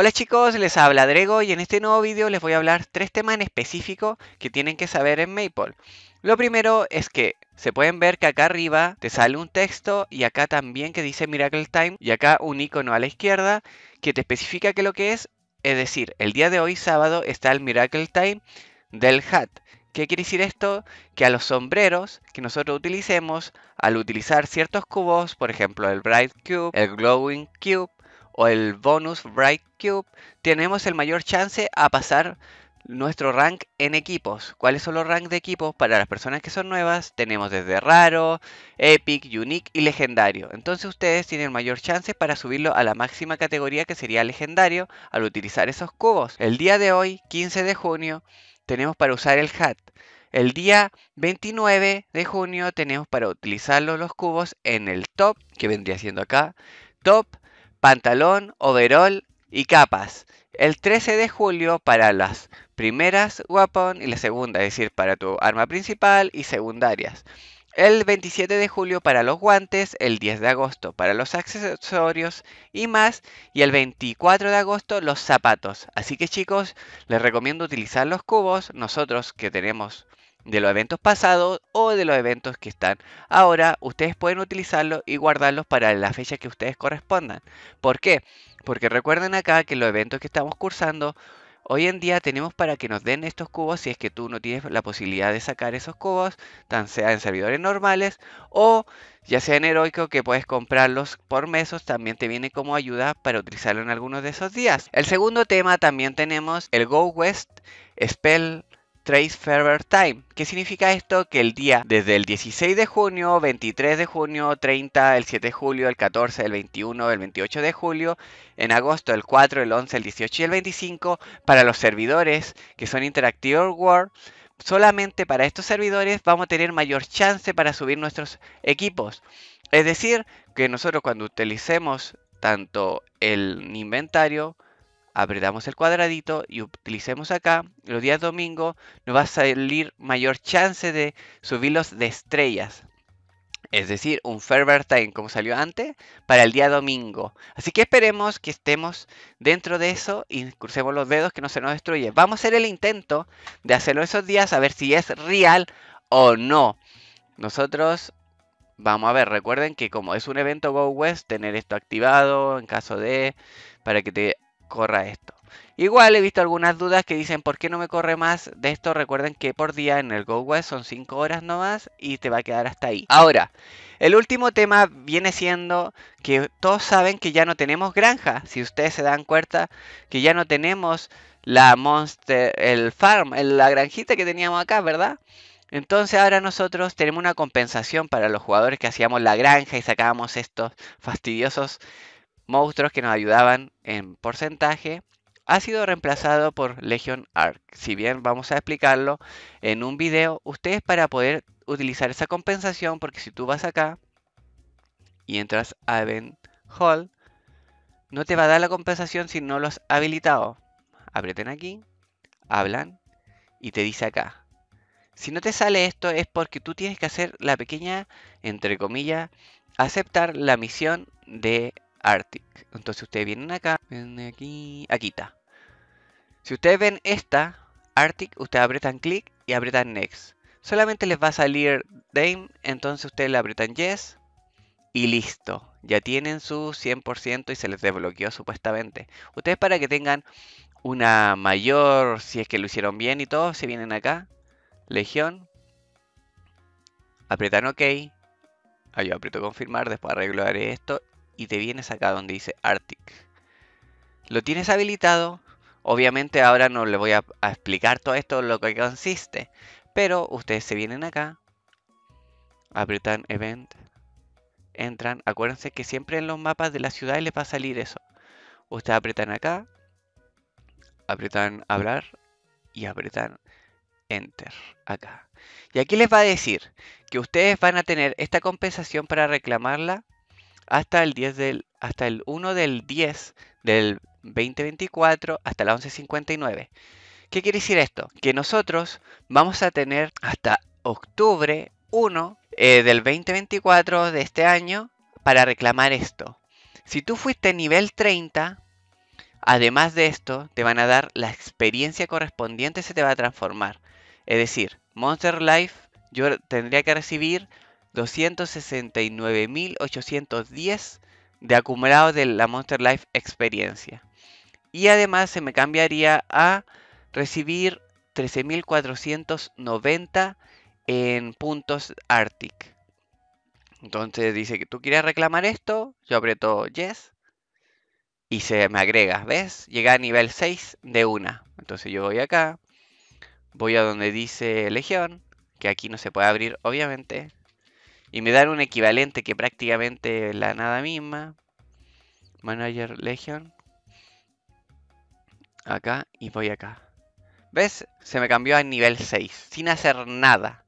Hola chicos, les habla Drego y en este nuevo vídeo les voy a hablar tres temas en específico que tienen que saber en Maple. Lo primero es que se pueden ver que acá arriba te sale un texto y acá también que dice Miracle Time y acá un icono a la izquierda que te especifica que lo que es, es decir, el día de hoy sábado está el Miracle Time del hat. ¿Qué quiere decir esto? Que a los sombreros que nosotros utilicemos, al utilizar ciertos cubos, por ejemplo el Bright Cube, el Glowing Cube, o el bonus Bright Cube, tenemos el mayor chance a pasar nuestro rank en equipos. ¿Cuáles son los ranks de equipos? Para las personas que son nuevas, tenemos desde raro, epic, unique y legendario. Entonces ustedes tienen mayor chance para subirlo a la máxima categoría que sería legendario al utilizar esos cubos. El día de hoy, 15 de junio, tenemos para usar el hat. El día 29 de junio tenemos para utilizar los cubos en el top, que vendría siendo acá, top, pantalón, overol y capas. El 13 de julio para las primeras guapón y la segunda, es decir, para tu arma principal y secundarias. El 27 de julio para los guantes, el 10 de agosto para los accesorios y más, y el 24 de agosto los zapatos. Así que chicos, les recomiendo utilizar los cubos, nosotros que tenemos de los eventos pasados o de los eventos que están ahora, ustedes pueden utilizarlos y guardarlos para la fecha que ustedes correspondan. ¿Por qué? Porque recuerden acá que los eventos que estamos cursando, hoy en día tenemos para que nos den estos cubos si es que tú no tienes la posibilidad de sacar esos cubos, tan sea en servidores normales o ya sea en heroico que puedes comprarlos por mesos, también te viene como ayuda para utilizarlo en algunos de esos días. El segundo tema también tenemos el Go West Spell Trace Forever Time. ¿Qué significa esto? Que el día desde el 16 de junio, 23 de junio, 30, el 7 de julio, el 14, el 21, el 28 de julio, en agosto el 4, el 11, el 18 y el 25, para los servidores que son Interactive World, solamente para estos servidores vamos a tener mayor chance para subir nuestros equipos. Es decir, que nosotros cuando utilicemos tanto el inventario apretamos el cuadradito y utilicemos acá, los días domingo nos va a salir mayor chance de subirlos de estrellas. Es decir, un Ferber Time como salió antes para el día domingo. Así que esperemos que estemos dentro de eso y crucemos los dedos que no se nos destruye. Vamos a hacer el intento de hacerlo esos días a ver si es real o no. Nosotros vamos a ver, recuerden que como es un evento Go West, tener esto activado en caso de, para que te corra esto. Igual he visto algunas dudas que dicen por qué no me corre más de esto. Recuerden que por día en el Go son 5 horas nomás y te va a quedar hasta ahí. Ahora, el último tema viene siendo que todos saben que ya no tenemos granja. Si ustedes se dan cuenta que ya no tenemos la monster, el farm, la granjita que teníamos acá, ¿verdad? Entonces ahora nosotros tenemos una compensación para los jugadores que hacíamos la granja y sacábamos estos fastidiosos monstruos que nos ayudaban en porcentaje, ha sido reemplazado por Legion Arc. Si bien vamos a explicarlo en un video, ustedes para poder utilizar esa compensación, porque si tú vas acá y entras a Event Hall, no te va a dar la compensación si no lo has habilitado. aquí, hablan y te dice acá. Si no te sale esto es porque tú tienes que hacer la pequeña, entre comillas, aceptar la misión de Arctic. Entonces ustedes vienen acá, aquí, aquí está. Si ustedes ven esta, Arctic, ustedes apretan clic y apretan Next. Solamente les va a salir Dame, entonces ustedes le apretan Yes y listo. Ya tienen su 100% y se les desbloqueó supuestamente. Ustedes para que tengan una mayor, si es que lo hicieron bien y todo, se vienen acá. Legión. Apretan OK. Ahí yo aprieto confirmar, después arreglaré esto y te vienes acá donde dice Arctic. Lo tienes habilitado. Obviamente ahora no le voy a, explicar todo esto lo que consiste. Pero ustedes se vienen acá. Apretan Event. Entran. Acuérdense que siempre en los mapas de las ciudades les va a salir eso. Ustedes apretan acá. Apretan hablar. Y apretan Enter acá. Y aquí les va a decir que ustedes van a tener esta compensación para reclamarla hasta el, 10 del, hasta el 1 del 10 del 2024 hasta la 11.59. ¿Qué quiere decir esto? Que nosotros vamos a tener hasta octubre 1 eh, del 2024 de este año para reclamar esto. Si tú fuiste nivel 30, además de esto, te van a dar la experiencia correspondiente, se te va a transformar. Es decir, Monster Life yo tendría que recibir 269.810 de acumulado de la Monster Life experiencia. Y además se me cambiaría a recibir 13.490 en puntos Arctic. Entonces dice que tú quieres reclamar esto, yo aprieto yes y se me agrega, ¿ves? Llega a nivel 6 de una. Entonces yo voy acá, voy a donde dice legión, que aquí no se puede abrir obviamente, y me dan un equivalente que prácticamente la nada misma. Manager Legion. Acá y voy acá. ¿Ves? Se me cambió a nivel 6. Sin hacer nada.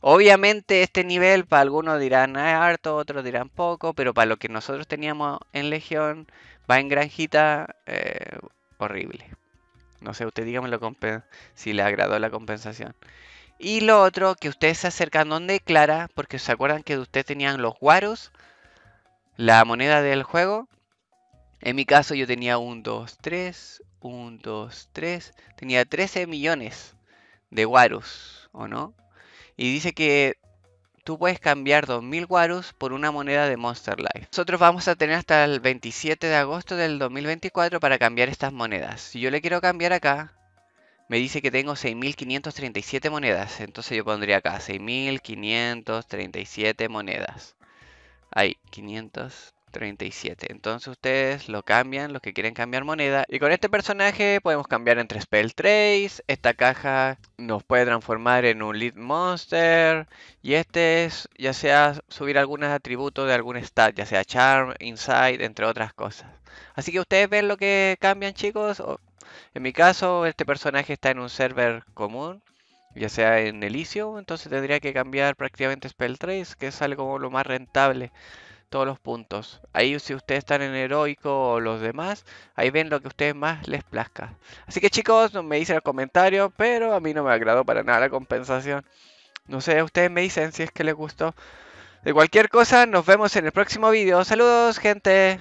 Obviamente este nivel para algunos dirán ah, harto, otros dirán poco, pero para lo que nosotros teníamos en Legion va en granjita eh, horrible. No sé, usted dígame si le agradó la compensación. Y lo otro, que ustedes se acercan donde Clara, porque se acuerdan que ustedes tenían los guaros, la moneda del juego. En mi caso yo tenía un 2, 3, 1, 2, 3, tenía 13 millones de guaros, ¿o no? Y dice que tú puedes cambiar 2000 guaros por una moneda de Monster Life. Nosotros vamos a tener hasta el 27 de agosto del 2024 para cambiar estas monedas. Si yo le quiero cambiar acá, me dice que tengo 6.537 monedas. Entonces yo pondría acá 6.537 monedas. Ahí, 537. Entonces ustedes lo cambian, los que quieren cambiar moneda. Y con este personaje podemos cambiar entre Spell Trace. Esta caja nos puede transformar en un Lead Monster. Y este es ya sea subir algunos atributos de algún stat, ya sea Charm, Insight, entre otras cosas. Así que ustedes ven lo que cambian chicos. En mi caso, este personaje está en un server común, ya sea en Elysium, entonces tendría que cambiar prácticamente Spell Trace, que es algo lo más rentable. Todos los puntos. Ahí si ustedes están en heroico o los demás, ahí ven lo que a ustedes más les plazca. Así que chicos, me dicen el comentario, pero a mí no me agradó para nada la compensación. No sé, ustedes me dicen si es que les gustó. De cualquier cosa, nos vemos en el próximo video. Saludos, gente.